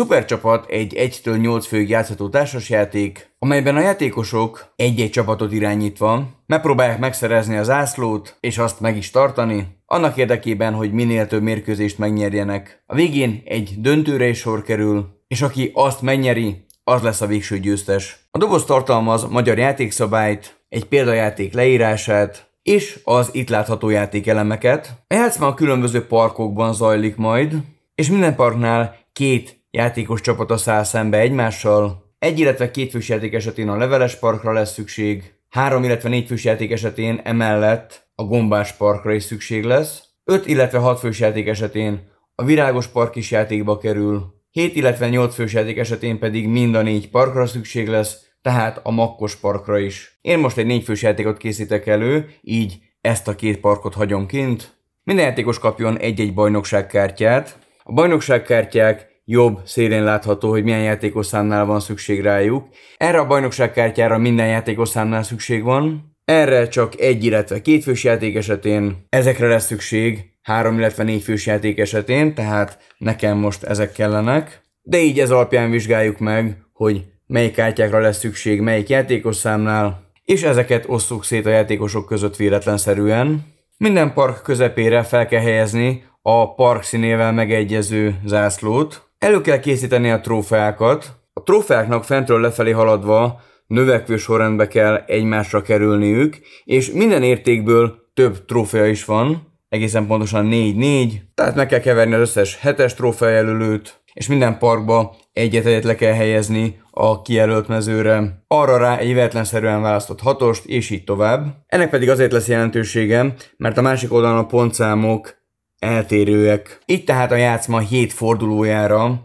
szupercsapat egy 1-től 8 főig játszható társasjáték, amelyben a játékosok egy-egy csapatot irányítva megpróbálják megszerezni az ászlót, és azt meg is tartani, annak érdekében, hogy minél több mérkőzést megnyerjenek. A végén egy döntőre is sor kerül, és aki azt megnyeri, az lesz a végső győztes. A doboz tartalmaz magyar játékszabályt, egy példajáték leírását, és az itt látható játékelemeket. A játszma a különböző parkokban zajlik majd, és minden parknál két játékos csapata száll szembe egymással, egy, illetve két fős játék esetén a leveles parkra lesz szükség, három, illetve négy fős játék esetén emellett a gombás parkra is szükség lesz, öt, illetve hat fős játék esetén a virágos park is játékba kerül, 7, illetve 8 fős játék esetén pedig mind a négy parkra szükség lesz, tehát a makkos parkra is. Én most egy négy fős játékot készítek elő, így ezt a két parkot hagyom kint. Minden játékos kapjon egy-egy bajnokságkártyát. A bajnokságkártyák jobb szélén látható, hogy milyen játékosszámnál van szükség rájuk. Erre a bajnokságkártyára minden játékosszámnál szükség van, erre csak egy, illetve két fős játék esetén ezekre lesz szükség, három, illetve négy fős játék esetén, tehát nekem most ezek kellenek. De így ez alapján vizsgáljuk meg, hogy melyik kártyákra lesz szükség melyik játékosszámnál, és ezeket osszuk szét a játékosok között véletlenszerűen. Minden park közepére fel kell helyezni a park színével megegyező zászlót, Elő kell készíteni a trófeákat. A trófeáknak fentről lefelé haladva növekvő sorrendbe kell egymásra kerülniük, és minden értékből több trófea is van, egészen pontosan 4-4, tehát meg kell keverni az összes 7-es trófeajelölőt, és minden parkba egyet-egyet le kell helyezni a kijelölt mezőre, arra rá egy véletlenszerűen választott hatost, és így tovább. Ennek pedig azért lesz jelentősége, mert a másik oldalon a pontszámok eltérőek. Itt tehát a játszma 7 fordulójára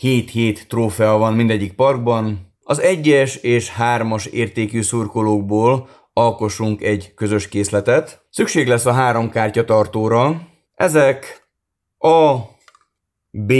7-7 trófea van mindegyik parkban. Az 1-es és 3-as értékű szurkolókból alkossunk egy közös készletet. Szükség lesz a három kártyatartóra. Ezek A, B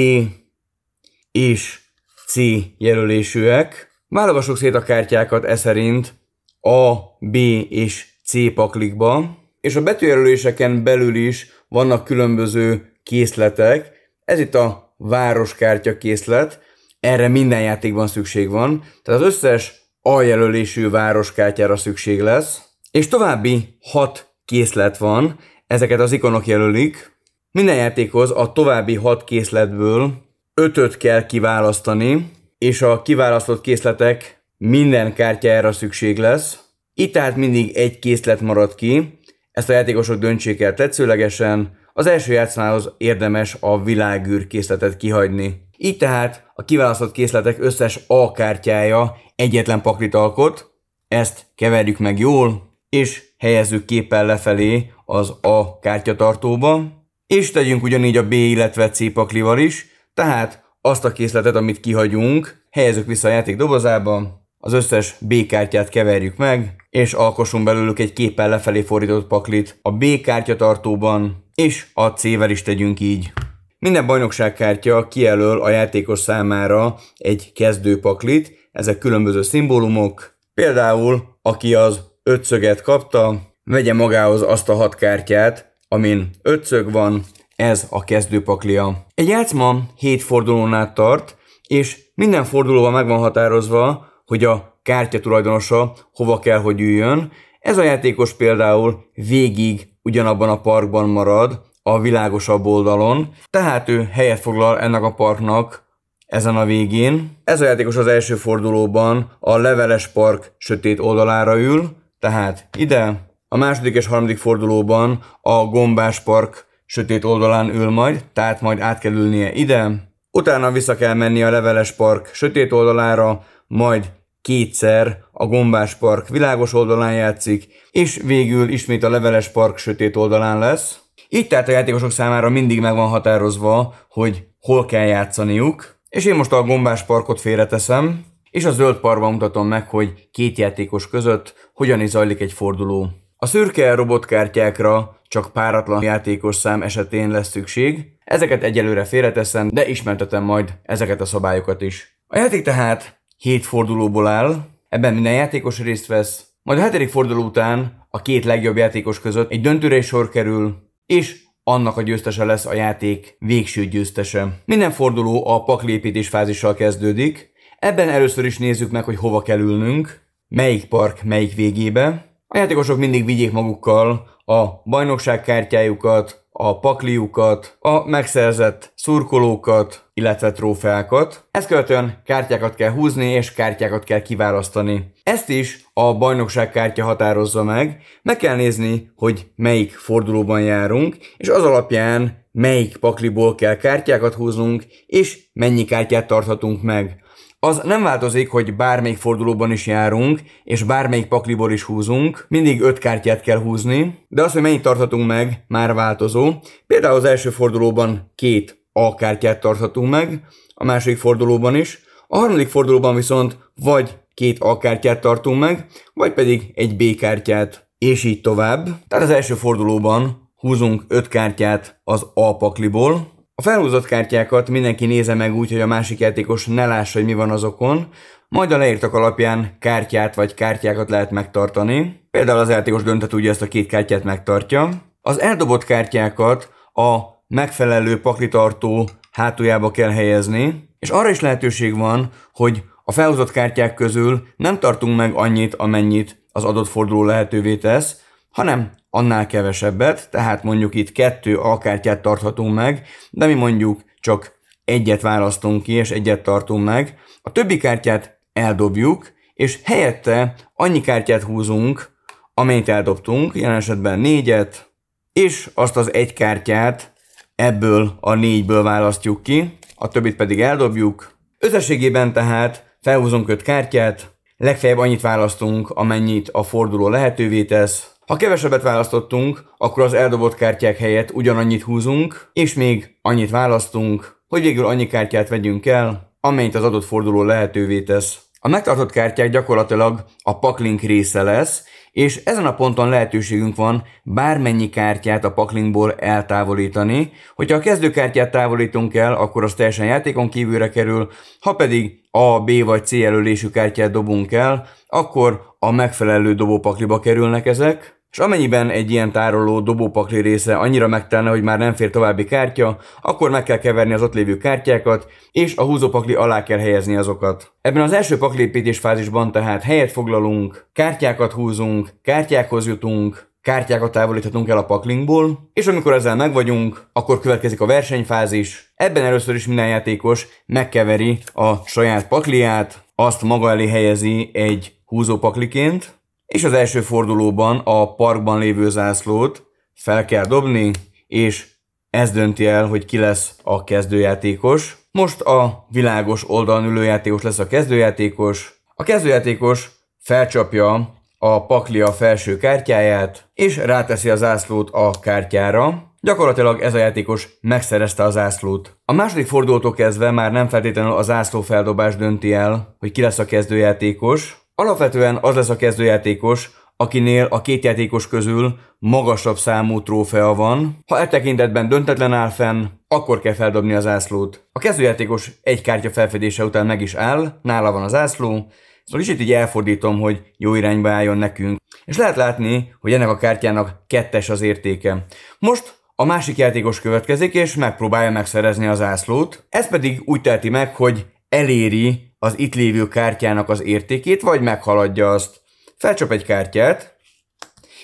és C jelölésűek. Válogassuk szét a kártyákat e szerint A, B és C paklikba, és a betűjelöléseken belül is vannak különböző készletek. Ez itt a városkártya készlet, erre minden játékban szükség van, tehát az összes aljelölésű városkártyára szükség lesz, és további hat készlet van, ezeket az ikonok jelölik. Minden játékhoz a további hat készletből ötöt kell kiválasztani, és a kiválasztott készletek minden kártyára szükség lesz. Itt tehát mindig egy készlet marad ki, ezt a játékosok döntsék el tetszőlegesen, az első játszmához érdemes a világűr készletet kihagyni. Így tehát a kiválasztott készletek összes A kártyája egyetlen paklit alkot, ezt keverjük meg jól, és helyezzük képen lefelé az A kártyatartóba, és tegyünk ugyanígy a B, illetve C paklival is, tehát azt a készletet, amit kihagyunk, helyezzük vissza a játék dobozába, az összes B kártyát keverjük meg, és alkossunk belőlük egy képpel lefelé fordított paklit a B kártyatartóban, és a C-vel is tegyünk így. Minden bajnokságkártya kijelöl a játékos számára egy kezdőpaklit, ezek különböző szimbólumok, például aki az ötszöget kapta, vegye magához azt a hat kártyát, amin ötszög van, ez a kezdőpaklia. Egy játszma 7 fordulón tart, és minden fordulóban meg van határozva, hogy a kártya tulajdonosa hova kell, hogy üljön. Ez a játékos például végig ugyanabban a parkban marad, a világosabb oldalon, tehát ő helyet foglal ennek a parknak ezen a végén. Ez a játékos az első fordulóban a leveles park sötét oldalára ül, tehát ide, a második és harmadik fordulóban a gombás park sötét oldalán ül majd, tehát majd át kell ülnie ide, utána vissza kell menni a leveles park sötét oldalára, majd kétszer a gombás park világos oldalán játszik, és végül ismét a leveles park sötét oldalán lesz. Így tehát a játékosok számára mindig meg van határozva, hogy hol kell játszaniuk, és én most a gombás parkot félreteszem, és a zöld parkban mutatom meg, hogy két játékos között hogyan is zajlik egy forduló. A szürke robotkártyákra csak páratlan játékos szám esetén lesz szükség, ezeket egyelőre félreteszem, de ismertetem majd ezeket a szabályokat is. A játék tehát hét fordulóból áll, ebben minden játékos részt vesz, majd a hetedik forduló után a két legjobb játékos között egy döntőre is sor kerül, és annak a győztese lesz a játék végső győztese. Minden forduló a paklépítés fázissal kezdődik, ebben először is nézzük meg, hogy hova kell ülnünk, melyik park melyik végébe. A játékosok mindig vigyék magukkal a bajnokság kártyájukat, a pakliukat, a megszerzett szurkolókat, illetve trófeákat. Ezt követően kártyákat kell húzni, és kártyákat kell kiválasztani. Ezt is a bajnokság kártya határozza meg, meg kell nézni, hogy melyik fordulóban járunk, és az alapján melyik pakliból kell kártyákat húznunk, és mennyi kártyát tarthatunk meg. Az nem változik, hogy bármelyik fordulóban is járunk, és bármelyik pakliból is húzunk, mindig öt kártyát kell húzni, de az, hogy mennyit tarthatunk meg, már változó. Például az első fordulóban két A kártyát tarthatunk meg, a második fordulóban is, a harmadik fordulóban viszont vagy két A kártyát tartunk meg, vagy pedig egy B kártyát, és így tovább. Tehát az első fordulóban húzunk öt kártyát az A pakliból, a felhúzott kártyákat mindenki néze meg úgy, hogy a másik játékos ne lássa, hogy mi van azokon, majd a leírtak alapján kártyát vagy kártyákat lehet megtartani. Például az játékos döntet úgy, ezt a két kártyát megtartja. Az eldobott kártyákat a megfelelő paklitartó hátuljába kell helyezni, és arra is lehetőség van, hogy a felhozott kártyák közül nem tartunk meg annyit, amennyit az adott forduló lehetővé tesz, hanem annál kevesebbet, tehát mondjuk itt kettő alkártyát tarthatunk meg, de mi mondjuk csak egyet választunk ki, és egyet tartunk meg. A többi kártyát eldobjuk, és helyette annyi kártyát húzunk, amelyet eldobtunk, jelen esetben négyet, és azt az egy kártyát ebből a négyből választjuk ki, a többit pedig eldobjuk. Összességében tehát felhúzunk öt kártyát, legfeljebb annyit választunk, amennyit a forduló lehetővé tesz, ha kevesebbet választottunk, akkor az eldobott kártyák helyett ugyanannyit húzunk, és még annyit választunk, hogy végül annyi kártyát vegyünk el, amennyit az adott forduló lehetővé tesz. A megtartott kártyák gyakorlatilag a paklink része lesz, és ezen a ponton lehetőségünk van bármennyi kártyát a paklinkból eltávolítani. Hogyha a kezdőkártyát távolítunk el, akkor az teljesen játékon kívülre kerül, ha pedig A, B vagy C jelölésű kártyát dobunk el, akkor a megfelelő dobópakliba kerülnek ezek, és amennyiben egy ilyen tároló dobópakli része annyira megtelne, hogy már nem fér további kártya, akkor meg kell keverni az ott lévő kártyákat, és a húzópakli alá kell helyezni azokat. Ebben az első paklépítés fázisban tehát helyet foglalunk, kártyákat húzunk, kártyákhoz jutunk, kártyákat távolíthatunk el a paklingból, és amikor ezzel megvagyunk, akkor következik a versenyfázis. Ebben először is minden játékos megkeveri a saját pakliát, azt maga elé helyezi egy húzópakliként, és az első fordulóban a parkban lévő zászlót fel kell dobni, és ez dönti el, hogy ki lesz a kezdőjátékos. Most a világos oldalon ülő játékos lesz a kezdőjátékos. A kezdőjátékos felcsapja a paklia felső kártyáját, és ráteszi a zászlót a kártyára. Gyakorlatilag ez a játékos megszerezte a zászlót. A második fordulótól kezdve már nem feltétlenül az zászló feldobás dönti el, hogy ki lesz a kezdőjátékos, Alapvetően az lesz a kezdőjátékos, akinél a két játékos közül magasabb számú trófea van. Ha e tekintetben döntetlen áll fenn, akkor kell feldobni az ászlót. A kezdőjátékos egy kártya felfedése után meg is áll, nála van az ászló, Szóval itt így elfordítom, hogy jó irányba álljon nekünk. És lehet látni, hogy ennek a kártyának kettes az értéke. Most a másik játékos következik, és megpróbálja megszerezni az ászlót. Ez pedig úgy teheti meg, hogy eléri az itt lévő kártyának az értékét, vagy meghaladja azt. Felcsap egy kártyát,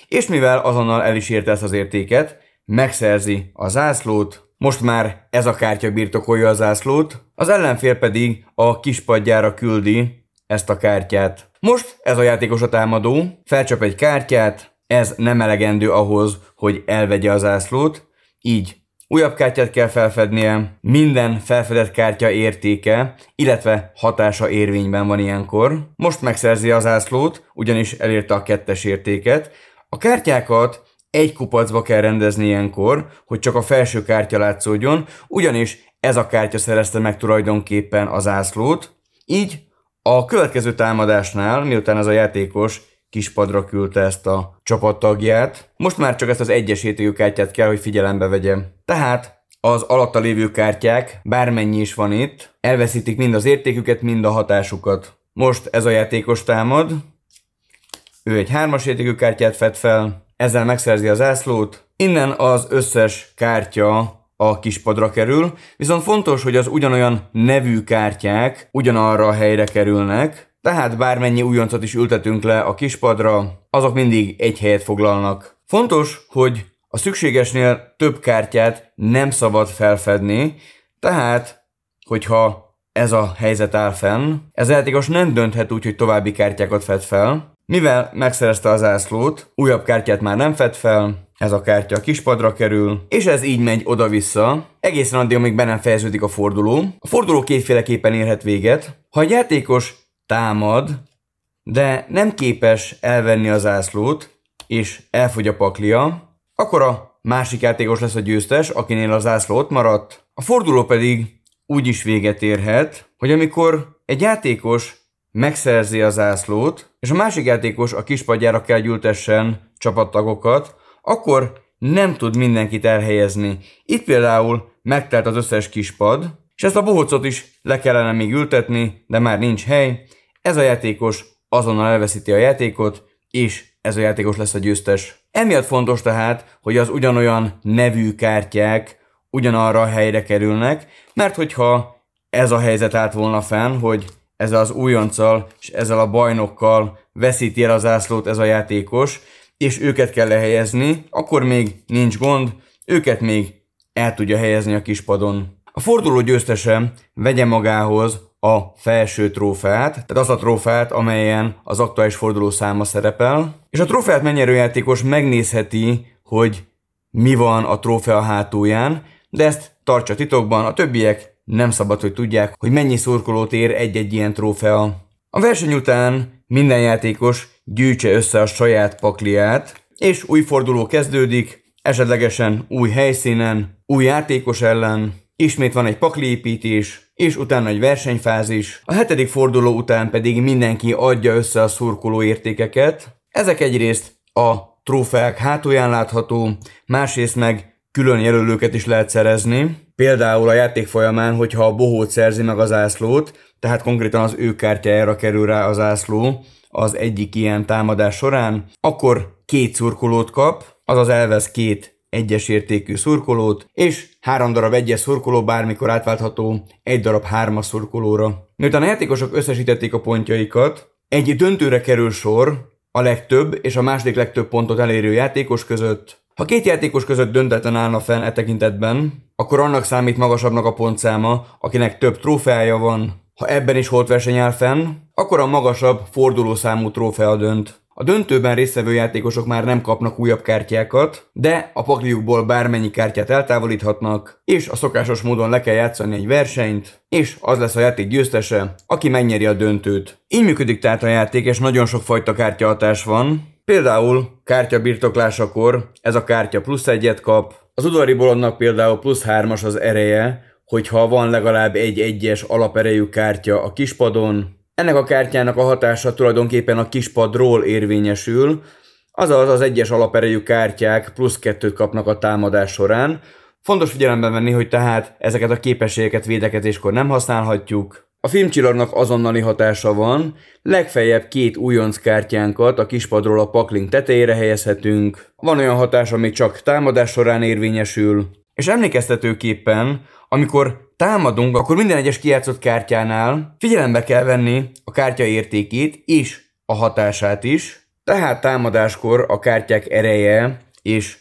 és mivel azonnal el is érte ezt az értéket, megszerzi a zászlót, most már ez a kártya birtokolja a zászlót, az ellenfél pedig a kispadjára küldi ezt a kártyát. Most ez a játékos a támadó, felcsap egy kártyát, ez nem elegendő ahhoz, hogy elvegye a zászlót, így Újabb kártyát kell felfednie, minden felfedett kártya értéke, illetve hatása érvényben van ilyenkor. Most megszerzi az ászlót, ugyanis elérte a kettes értéket. A kártyákat egy kupacba kell rendezni ilyenkor, hogy csak a felső kártya látszódjon, ugyanis ez a kártya szerezte meg tulajdonképpen az ászlót. Így a következő támadásnál, miután ez a játékos kispadra küldte ezt a csapattagját. Most már csak ezt az egyes hétvégű kártyát kell, hogy figyelembe vegyem. Tehát az alatta lévő kártyák, bármennyi is van itt, elveszítik mind az értéküket, mind a hatásukat. Most ez a játékos támad, ő egy hármas értékű kártyát fed fel, ezzel megszerzi az ászlót, innen az összes kártya a kispadra kerül, viszont fontos, hogy az ugyanolyan nevű kártyák ugyanarra a helyre kerülnek, tehát bármennyi újoncot is ültetünk le a kispadra, azok mindig egy helyet foglalnak. Fontos, hogy a szükségesnél több kártyát nem szabad felfedni, tehát, hogyha ez a helyzet áll fenn, ez a játékos nem dönthet úgy, hogy további kártyákat fed fel, mivel megszerezte az ászlót, újabb kártyát már nem fed fel, ez a kártya a kispadra kerül, és ez így megy oda-vissza, egészen addig, amíg be nem fejeződik a forduló. A forduló kétféleképpen érhet véget. Ha a játékos támad, de nem képes elvenni az ászlót, és elfogy a paklia, akkor a másik játékos lesz a győztes, akinél az ászló ott maradt. A forduló pedig úgy is véget érhet, hogy amikor egy játékos megszerzi az ászlót, és a másik játékos a kispadjára kell gyűltessen csapattagokat, akkor nem tud mindenkit elhelyezni. Itt például megtelt az összes kispad, és ezt a bohócot is le kellene még ültetni, de már nincs hely, ez a játékos azonnal elveszíti a játékot, és ez a játékos lesz a győztes. Emiatt fontos tehát, hogy az ugyanolyan nevű kártyák ugyanarra a helyre kerülnek, mert hogyha ez a helyzet állt volna fenn, hogy ezzel az újonccal és ezzel a bajnokkal veszíti el az ászlót ez a játékos, és őket kell lehelyezni, akkor még nincs gond, őket még el tudja helyezni a kispadon. A forduló győztese vegye magához a felső trófeát, tehát az a trófeát, amelyen az aktuális forduló száma szerepel, és a trófeát játékos megnézheti, hogy mi van a trófea hátulján, de ezt tartsa titokban, a többiek nem szabad, hogy tudják, hogy mennyi szurkolót ér egy-egy ilyen trófea. A verseny után minden játékos gyűjtse össze a saját pakliát, és új forduló kezdődik, esetlegesen új helyszínen, új játékos ellen, Ismét van egy pakliépítés, és utána egy versenyfázis, a hetedik forduló után pedig mindenki adja össze a szurkoló értékeket. Ezek egyrészt a trófeák hátulján látható, másrészt meg külön jelölőket is lehet szerezni. Például a játék folyamán, hogyha a bohót szerzi meg az ászlót, tehát konkrétan az ő kártyájára kerül rá az ászló az egyik ilyen támadás során, akkor két szurkolót kap, azaz elvesz két egyes értékű szurkolót, és három darab egyes szurkoló bármikor átváltható egy darab hármas szurkolóra. Miután a játékosok összesítették a pontjaikat, egy döntőre kerül sor a legtöbb és a második legtöbb pontot elérő játékos között. Ha két játékos között döntetlen állna fenn e tekintetben, akkor annak számít magasabbnak a pontszáma, akinek több trófeája van. Ha ebben is holt verseny áll fenn, akkor a magasabb fordulószámú trófea dönt. A döntőben résztvevő játékosok már nem kapnak újabb kártyákat, de a pakliukból bármennyi kártyát eltávolíthatnak, és a szokásos módon le kell játszani egy versenyt, és az lesz a játék győztese, aki megnyeri a döntőt. Így működik tehát a játék, és nagyon sok fajta kártyahatás van. Például kártya birtoklásakor ez a kártya plusz egyet kap, az udvari bolondnak például plusz hármas az ereje, hogyha van legalább egy egyes alaperejű kártya a kispadon, ennek a kártyának a hatása tulajdonképpen a kispadról érvényesül, azaz az egyes alaperejű kártyák plusz kettőt kapnak a támadás során. Fontos figyelembe venni, hogy tehát ezeket a képességeket védekezéskor nem használhatjuk. A filmcsillagnak azonnali hatása van, legfeljebb két újonc kártyánkat a kispadról a pakling tetejére helyezhetünk, van olyan hatás, ami csak támadás során érvényesül, és emlékeztetőképpen amikor támadunk, akkor minden egyes kijátszott kártyánál figyelembe kell venni a kártya értékét és a hatását is, tehát támadáskor a kártyák ereje és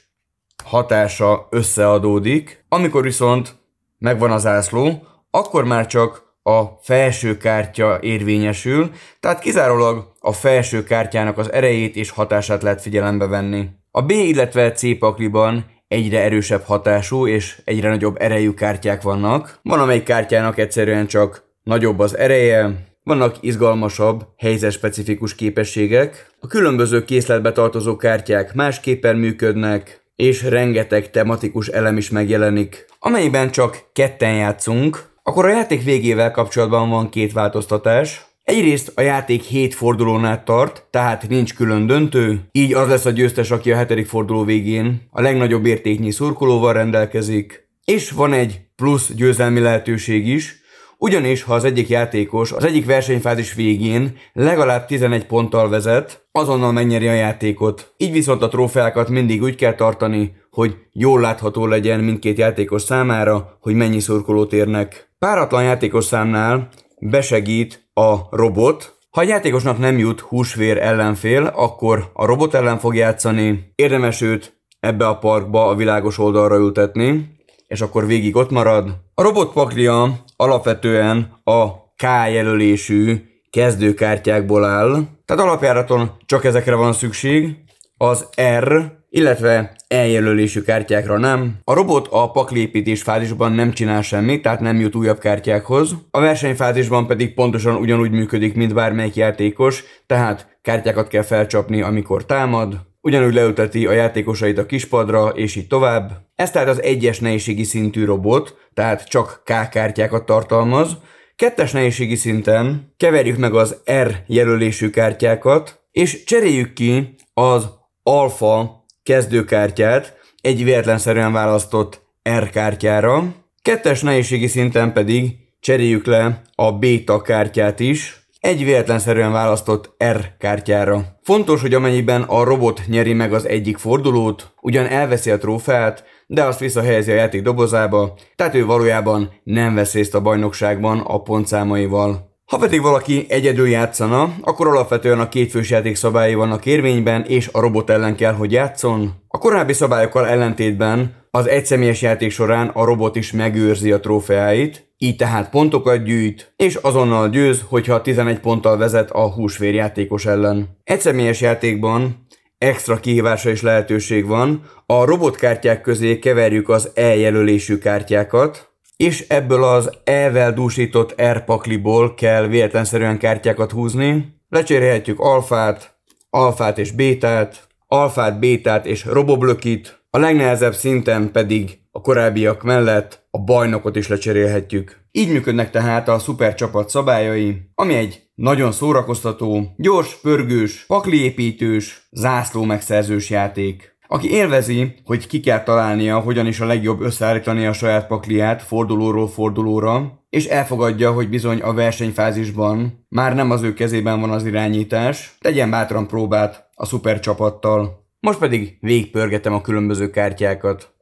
hatása összeadódik, amikor viszont megvan az ászló, akkor már csak a felső kártya érvényesül, tehát kizárólag a felső kártyának az erejét és hatását lehet figyelembe venni. A B, illetve C pakliban egyre erősebb hatású és egyre nagyobb erejű kártyák vannak. Van, amelyik kártyának egyszerűen csak nagyobb az ereje, vannak izgalmasabb, helyzetspecifikus képességek, a különböző készletbe tartozó kártyák másképpen működnek, és rengeteg tematikus elem is megjelenik. Amelyben csak ketten játszunk, akkor a játék végével kapcsolatban van két változtatás. Egyrészt a játék 7 fordulónál tart, tehát nincs külön döntő, így az lesz a győztes, aki a hetedik forduló végén a legnagyobb értéknyi szurkolóval rendelkezik, és van egy plusz győzelmi lehetőség is, ugyanis ha az egyik játékos az egyik versenyfázis végén legalább 11 ponttal vezet, azonnal megnyeri a játékot. Így viszont a trófeákat mindig úgy kell tartani, hogy jól látható legyen mindkét játékos számára, hogy mennyi szurkolót érnek. Páratlan játékos számnál besegít a robot. Ha a játékosnak nem jut húsvér ellenfél, akkor a robot ellen fog játszani, érdemes őt ebbe a parkba a világos oldalra ültetni, és akkor végig ott marad. A robot paklia alapvetően a K jelölésű kezdőkártyákból áll, tehát alapjáraton csak ezekre van szükség. Az R illetve eljelölésű kártyákra nem. A robot a paklépítés fázisban nem csinál semmit, tehát nem jut újabb kártyákhoz. A versenyfázisban pedig pontosan ugyanúgy működik, mint bármelyik játékos, tehát kártyákat kell felcsapni, amikor támad, ugyanúgy leülteti a játékosait a kispadra, és így tovább. Ez tehát az egyes nehézségi szintű robot, tehát csak K kártyákat tartalmaz. Kettes nehézségi szinten keverjük meg az R jelölésű kártyákat, és cseréljük ki az alfa kezdőkártyát egy véletlenszerűen választott R kártyára, kettes nehézségi szinten pedig cseréljük le a beta kártyát is, egy véletlenszerűen választott R kártyára. Fontos, hogy amennyiben a robot nyeri meg az egyik fordulót, ugyan elveszi a trófeát, de azt visszahelyezi a játék dobozába, tehát ő valójában nem vesz részt a bajnokságban a pontszámaival. Ha pedig valaki egyedül játszana, akkor alapvetően a kétfős játék szabályai vannak érvényben, és a robot ellen kell, hogy játszon. A korábbi szabályokkal ellentétben az egyszemélyes játék során a robot is megőrzi a trófeáit, így tehát pontokat gyűjt, és azonnal győz, hogyha 11 ponttal vezet a húsvér játékos ellen. Egyszemélyes játékban extra kihívása is lehetőség van, a robotkártyák közé keverjük az eljelölésű kártyákat, és ebből az E-vel dúsított R-pakliból kell véletlenszerűen kártyákat húzni. Lecserélhetjük alfát, alfát és bétát, alfát, bétát és roboblökit, a legnehezebb szinten pedig a korábbiak mellett a bajnokot is lecserélhetjük. Így működnek tehát a Csapat szabályai, ami egy nagyon szórakoztató, gyors, pörgős, pakliépítős, zászló megszerzős játék. Aki élvezi, hogy ki kell találnia, hogyan is a legjobb összeállítani a saját pakliát fordulóról fordulóra, és elfogadja, hogy bizony a versenyfázisban már nem az ő kezében van az irányítás, tegyen bátran próbát a szupercsapattal. Most pedig végpörgetem a különböző kártyákat.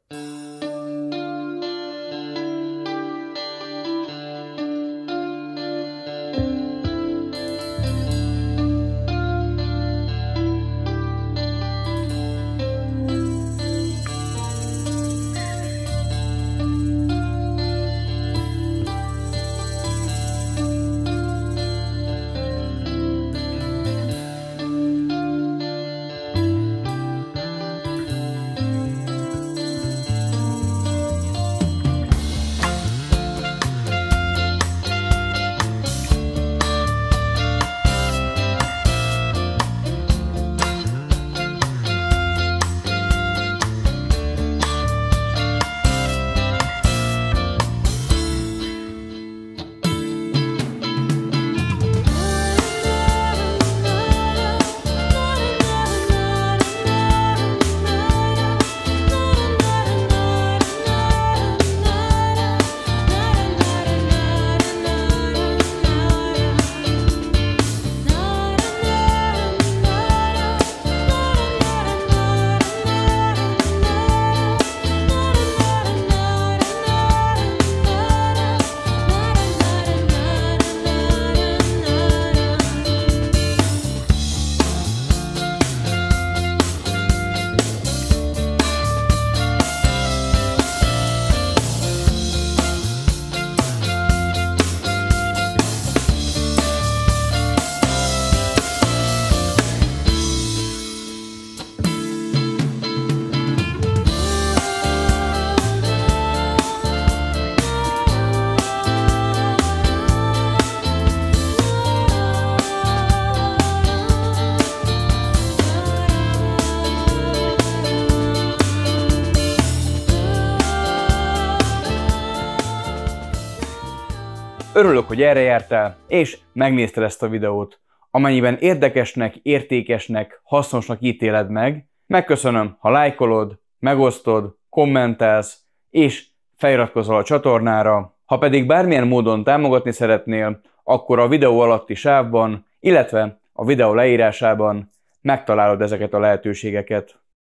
Örülök, hogy erre jártál, és megnézted ezt a videót. Amennyiben érdekesnek, értékesnek, hasznosnak ítéled meg, megköszönöm, ha lájkolod, megosztod, kommentelsz, és feliratkozol a csatornára. Ha pedig bármilyen módon támogatni szeretnél, akkor a videó alatti sávban, illetve a videó leírásában megtalálod ezeket a lehetőségeket.